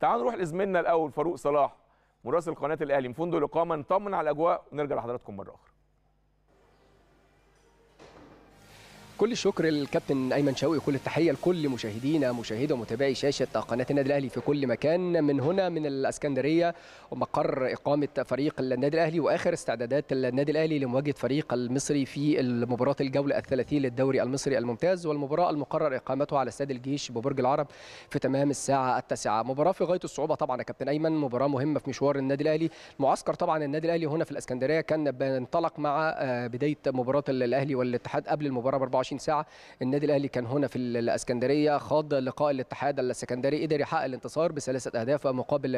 تعالوا نروح لزميلنا الاول فاروق صلاح مراسل قناه الاهلي من فندق الاقامه نطمن على الاجواء ونرجع لحضراتكم مره اخرى كل الشكر للكابتن ايمن شوقي وكل التحيه لكل مشاهدينا مشاهدي ومتابعي شاشه قناه النادي الاهلي في كل مكان من هنا من الاسكندريه ومقر اقامه فريق النادي الاهلي واخر استعدادات النادي الاهلي لمواجهه فريق المصري في مباراه الجوله الثلاثين للدوري المصري الممتاز والمباراه المقرر اقامتها على استاد الجيش ببرج العرب في تمام الساعه التاسعه مباراه في غايه الصعوبه طبعا يا كابتن ايمن مباراه مهمه في مشوار النادي الاهلي معسكر طبعا النادي الاهلي هنا في الاسكندريه كان بينطلق مع آه، بدايه مباراه الاهلي والاتحاد قبل المباراه ب 24 24 ساعه النادي الاهلي كان هنا في الاسكندريه خاض لقاء الاتحاد السكندري قدر يحقق الانتصار بثلاثه اهداف مقابل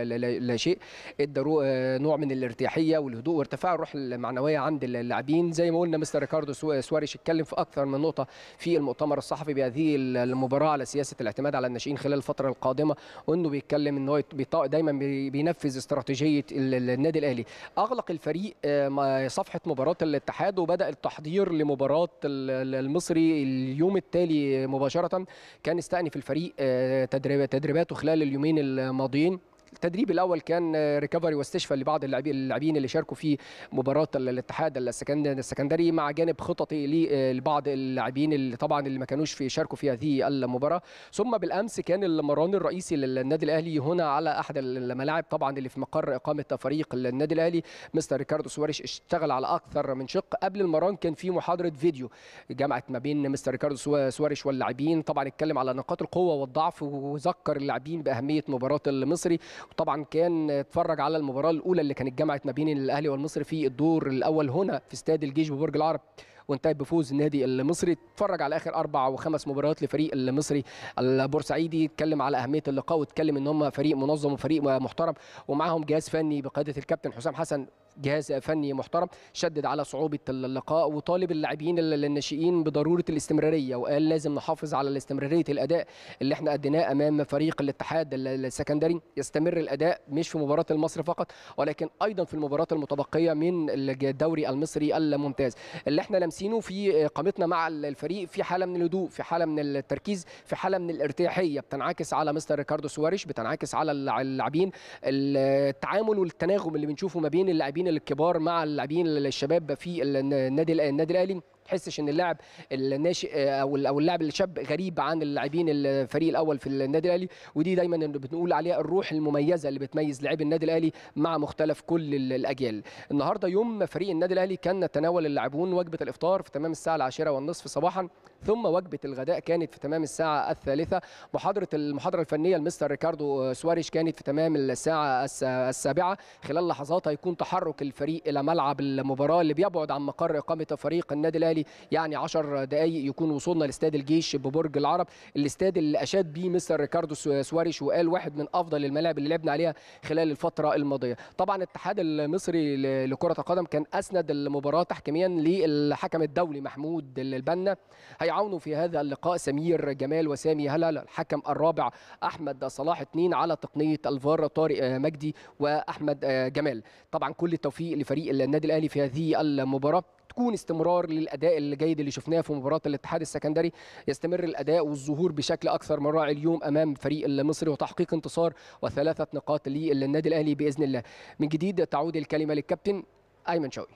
لا شيء ادى آه، نوع من الارتياحيه والهدوء وارتفاع الروح المعنويه عند اللاعبين زي ما قلنا مستر ريكاردو سواريش اتكلم في اكثر من نقطه في المؤتمر الصحفي بهذه المباراه على سياسه الاعتماد على الناشئين خلال الفتره القادمه وانه بيتكلم ان هو دايما بينفذ استراتيجيه النادي الاهلي اغلق الفريق آه، صفحه مباراه الاتحاد وبدا التحضير لمباراه المصري اليوم التالي مباشره كان استأنف الفريق آه، تدريباته خلال اليومين الماضيين التدريب الاول كان ريكفري واستشفى لبعض اللاعبين اللي شاركوا في مباراه الاتحاد السكندري مع جانب خططي لبعض اللاعبين اللي طبعا اللي ما كانوش في شاركوا في هذه المباراه ثم بالامس كان المران الرئيسي للنادي الاهلي هنا على احد الملاعب طبعا اللي في مقر اقامه فريق النادي الاهلي مستر ريكاردو سواريش اشتغل على اكثر من شق قبل المران كان في محاضره فيديو جمعت ما بين مستر ريكاردو سواريش واللاعبين طبعا اتكلم على نقاط القوه والضعف وذكر اللاعبين باهميه مباراه المصري وطبعا كان اتفرج على المباراه الاولى اللي كانت جمعت ما بين الاهلي والمصري في الدور الاول هنا في استاد الجيش ببرج العرب وانتهت بفوز النادي المصري اتفرج على اخر اربع وخمس مباريات لفريق المصري البورسعيدي اتكلم على اهميه اللقاء واتكلم ان هم فريق منظم وفريق محترم ومعاهم جهاز فني بقياده الكابتن حسام حسن جهاز فني محترم شدد على صعوبه اللقاء وطالب اللاعبين الناشئين بضروره الاستمراريه وقال لازم نحافظ على استمراريه الاداء اللي احنا اديناه امام فريق الاتحاد السكندري يستمر الاداء مش في مباراه المصري فقط ولكن ايضا في المباراه المتبقيه من الدوري المصري الممتاز اللي احنا لامسينه في قامتنا مع الفريق في حاله من الهدوء في حاله من التركيز في حاله من الارتياحيه بتنعكس على مستر ريكاردو سواريش بتنعكس على اللاعبين التعامل والتناغم اللي بنشوفه ما بين اللاعبين اللاعبين الكبار مع اللاعبين الشباب في النادي النادي الاهلي تحسش ان اللاعب الناشئ آه، او او اللاعب الشاب غريب عن اللاعبين الفريق الاول في النادي الاهلي ودي دايما بنقول عليها الروح المميزه اللي بتميز لعيب النادي الاهلي مع مختلف كل الاجيال النهارده يوم فريق النادي الاهلي كان تناول اللاعبون وجبه الافطار في تمام الساعه العاشرة والنصف صباحا ثم وجبه الغداء كانت في تمام الساعه الثالثة محاضره المحاضره الفنيه لمستر ريكاردو سواريش كانت في تمام الساعه السابعة خلال لحظات هيكون تحرك الفريق الى ملعب المباراه اللي بيبعد عن مقر اقامه فريق النادي الاهلي حوالي يعني 10 دقائق يكون وصلنا لاستاد الجيش ببرج العرب الاستاد اللي اشاد بيه مستر ريكاردو سواريش وقال واحد من افضل الملاعب اللي لعبنا عليها خلال الفتره الماضيه طبعا الاتحاد المصري لكره القدم كان اسند المباراه تحكيميا للحكم الدولي محمود البنا هيعاونوا في هذا اللقاء سمير جمال وسامي هلال الحكم الرابع احمد صلاح اثنين على تقنيه الفار طارق آه، مجدي واحمد آه، جمال طبعا كل التوفيق لفريق النادي الاهلي في هذه المباراه تكون استمرار للاداء الجيد اللي شفناه في مباراه الاتحاد السكندري يستمر الاداء والظهور بشكل اكثر من رائع اليوم امام فريق المصري وتحقيق انتصار وثلاثه نقاط للنادي الاهلي باذن الله من جديد تعود الكلمه للكابتن ايمن شوقي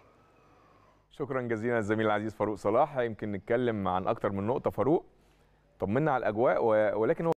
شكرا جزيلا الزميل العزيز فاروق صلاح يمكن نتكلم عن اكثر من نقطه فاروق طمنا على الاجواء ولكن هو